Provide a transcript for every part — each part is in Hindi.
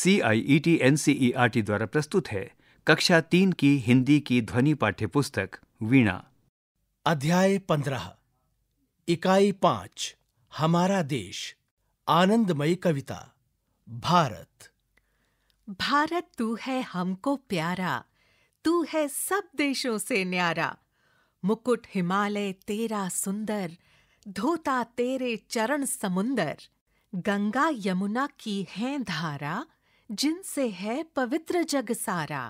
C I E T N C E R T द्वारा प्रस्तुत है कक्षा तीन की हिंदी की ध्वनि पाठ्य पुस्तक वीणा अध्याय पंद्रह इकाई पांच हमारा देश आनंदमयी कविता भारत भारत तू है हमको प्यारा तू है सब देशों से न्यारा मुकुट हिमालय तेरा सुंदर धोता तेरे चरण समुंदर गंगा यमुना की है धारा जिनसे है पवित्र जग सारा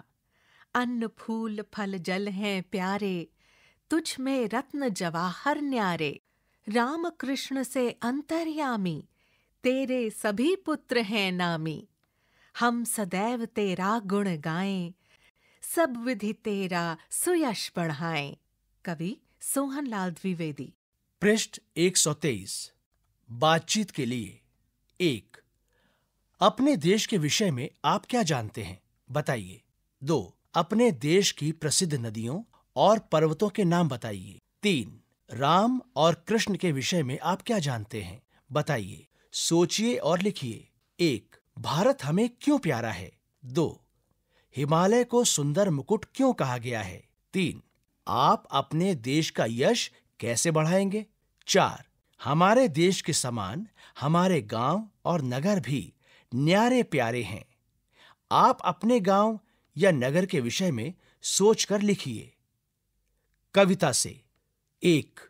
अन्न फूल फल जल हैं प्यारे तुझ में रत्न जवाहर न्यारे राम कृष्ण से अंतर्यामी तेरे सभी पुत्र हैं नामी हम सदैव तेरा गुण गाएं सब विधि तेरा सुयश बढ़ाएं कवि सोहनलाल द्विवेदी पृष्ठ 123 बातचीत के लिए एक अपने देश के विषय में आप क्या जानते हैं बताइए दो अपने देश की प्रसिद्ध नदियों और पर्वतों के नाम बताइए तीन राम और कृष्ण के विषय में आप क्या जानते हैं बताइए सोचिए और लिखिए एक भारत हमें क्यों प्यारा है दो हिमालय को सुंदर मुकुट क्यों कहा गया है तीन आप अपने देश का यश कैसे बढ़ाएंगे चार हमारे देश के समान हमारे गांव और नगर भी न्यारे प्यारे हैं आप अपने गांव या नगर के विषय में सोचकर लिखिए कविता से एक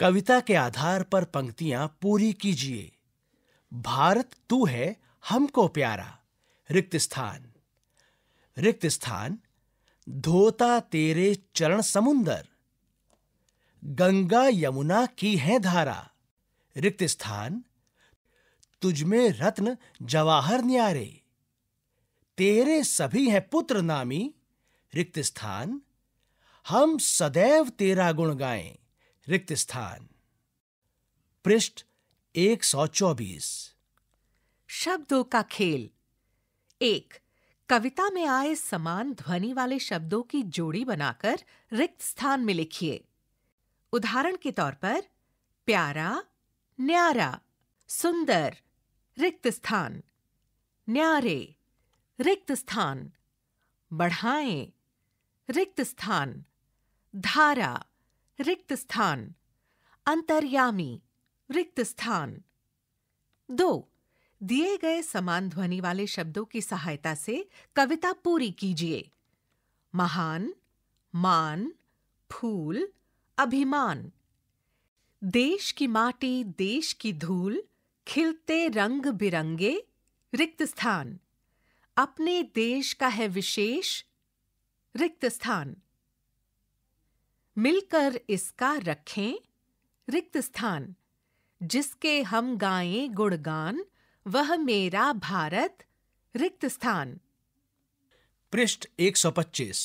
कविता के आधार पर पंक्तियां पूरी कीजिए भारत तू है हमको प्यारा रिक्त स्थान रिक्त स्थान धोता तेरे चरण समुंदर गंगा यमुना की है धारा रिक्त स्थान तुझमें रत्न जवाहर न्यारे तेरे सभी हैं पुत्र नामी रिक्त स्थान हम सदैव तेरा गुण गाएं रिक्त स्थान पृष्ठ 124 शब्दों का खेल एक कविता में आए समान ध्वनि वाले शब्दों की जोड़ी बनाकर रिक्त स्थान में लिखिए उदाहरण के तौर पर प्यारा न्यारा सुंदर रिक्त स्थान न्यारे रिक्त स्थान बढ़ाएं रिक्त स्थान धारा रिक्त स्थान अंतर्यामी रिक्त स्थान दो दिए गए समान ध्वनि वाले शब्दों की सहायता से कविता पूरी कीजिए महान मान फूल अभिमान देश की माटी देश की धूल खिलते रंग बिरंगे रिक्त स्थान अपने देश का है विशेष रिक्त स्थान मिलकर इसका रखें रिक्त स्थान जिसके हम गाएं गुणगान वह मेरा भारत रिक्त स्थान पृष्ठ 125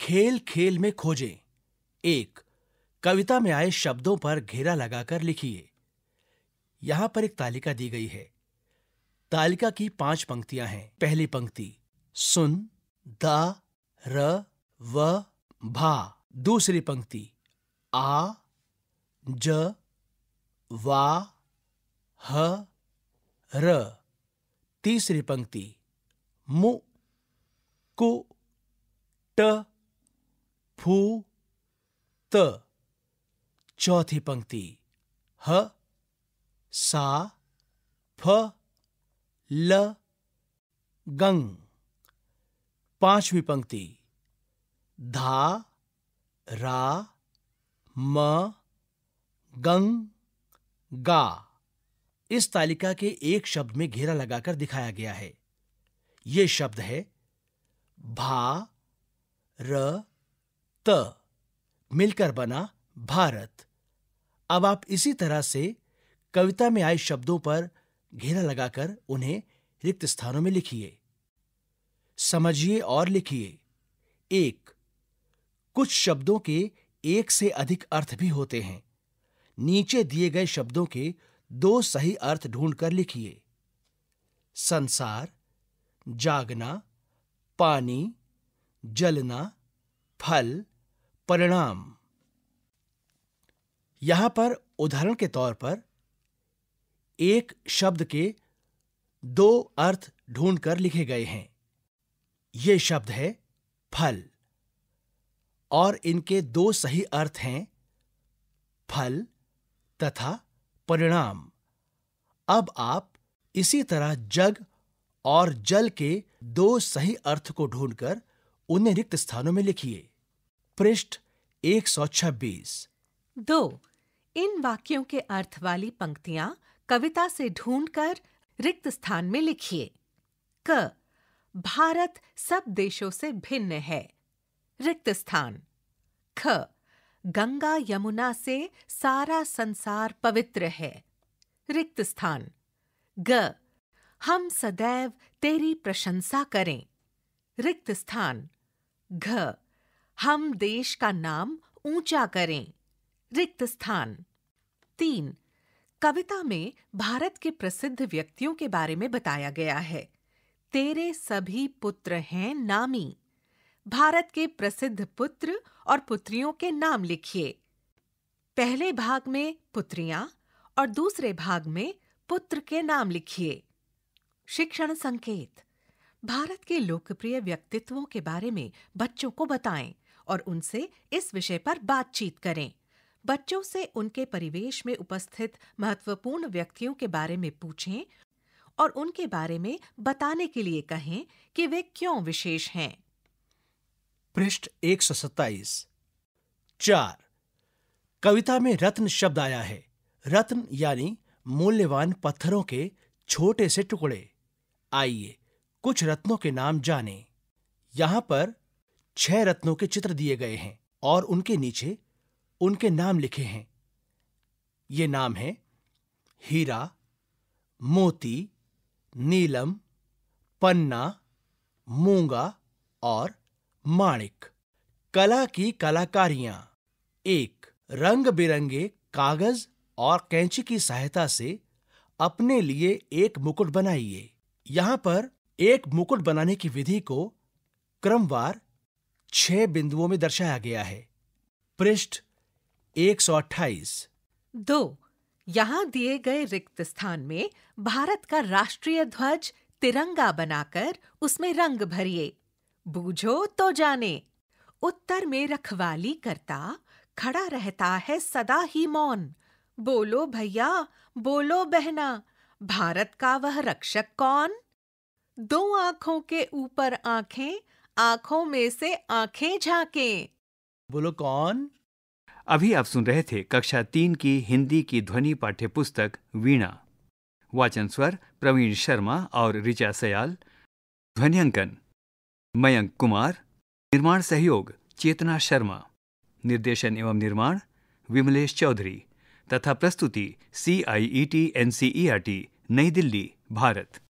खेल खेल में खोजें एक कविता में आए शब्दों पर घेरा लगाकर लिखिए यहां पर एक तालिका दी गई है तालिका की पांच पंक्तियां हैं पहली पंक्ति सुन द र व भा दूसरी पंक्ति आ ज वा ह र तीसरी पंक्ति मु कु ट फू त चौथी पंक्ति ह सा फ ल गंग पांचवी पंक्ति धा रा म गंग गा इस तालिका के एक शब्द में घेरा लगाकर दिखाया गया है ये शब्द है भा र त मिलकर बना भारत अब आप इसी तरह से कविता में आए शब्दों पर घेरा लगाकर उन्हें रिक्त स्थानों में लिखिए समझिए और लिखिए एक कुछ शब्दों के एक से अधिक अर्थ भी होते हैं नीचे दिए गए शब्दों के दो सही अर्थ ढूंढकर लिखिए संसार जागना पानी जलना फल परिणाम यहां पर उदाहरण के तौर पर एक शब्द के दो अर्थ ढूंढकर लिखे गए हैं ये शब्द है फल और इनके दो सही अर्थ हैं फल तथा परिणाम अब आप इसी तरह जग और जल के दो सही अर्थ को ढूंढकर उन्हें रिक्त स्थानों में लिखिए पृष्ठ एक सौ छब्बीस दो इन वाक्यों के अर्थ वाली पंक्तियां कविता से ढूंढकर रिक्त स्थान में लिखिए क भारत सब देशों से भिन्न है रिक्त स्थान ख गंगा यमुना से सारा संसार पवित्र है रिक्त स्थान ग हम सदैव तेरी प्रशंसा करें रिक्त स्थान घ हम देश का नाम ऊंचा करें रिक्त स्थान तीन कविता में भारत के प्रसिद्ध व्यक्तियों के बारे में बताया गया है तेरे सभी पुत्र हैं नामी भारत के प्रसिद्ध पुत्र और पुत्रियों के नाम लिखिए पहले भाग में पुत्रियां और दूसरे भाग में पुत्र के नाम लिखिए शिक्षण संकेत भारत के लोकप्रिय व्यक्तित्वों के बारे में बच्चों को बताएं और उनसे इस विषय पर बातचीत करें बच्चों से उनके परिवेश में उपस्थित महत्वपूर्ण व्यक्तियों के बारे में पूछें और उनके बारे में बताने के लिए कहें कि वे क्यों विशेष हैं पृष्ठ सत्ताईस चार कविता में रत्न शब्द आया है रत्न यानी मूल्यवान पत्थरों के छोटे से टुकड़े आइए कुछ रत्नों के नाम जानें। यहाँ पर छह रत्नों के चित्र दिए गए हैं और उनके नीचे उनके नाम लिखे हैं ये नाम हैं हीरा मोती नीलम पन्ना मूंगा और माणिक कला की कलाकारियां एक रंग बिरंगे कागज और कैंची की सहायता से अपने लिए एक मुकुट बनाइए यहां पर एक मुकुट बनाने की विधि को क्रमवार छह बिंदुओं में दर्शाया गया है पृष्ठ एक सौ अट्ठाईस दो यहाँ दिए गए रिक्त स्थान में भारत का राष्ट्रीय ध्वज तिरंगा बनाकर उसमें रंग भरिए बूझो तो जाने उत्तर में रखवाली करता खड़ा रहता है सदा ही मौन बोलो भैया बोलो बहना भारत का वह रक्षक कौन दो आंखों के ऊपर आंखें आंखों में से आंखें झाके बोलो कौन अभी आप सुन रहे थे कक्षा तीन की हिंदी की ध्वनि पाठ्य पुस्तक वीणा वाचन स्वर प्रवीण शर्मा और ऋचा सयाल ध्वनियांकन मयंक कुमार निर्माण सहयोग चेतना शर्मा निर्देशन एवं निर्माण विमलेश चौधरी तथा प्रस्तुति C I E T N C E R T New Delhi Bharat